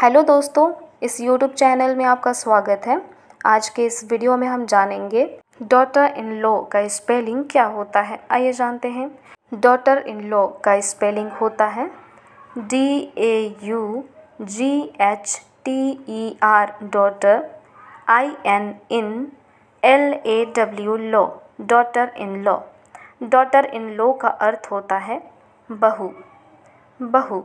hello दोस्तों इस YouTube channel में आपका स्वागत है आज के इस वीडियो में हम जानेंगे डॉटर इन लॉ का स्पेलिंग क्या होता है आइए जानते हैं डॉटर इन लॉ का स्पेलिंग होता है D A U G H T E R daughter I N in L A W law daughter in law daughter in law का अर्थ होता है बहू बहू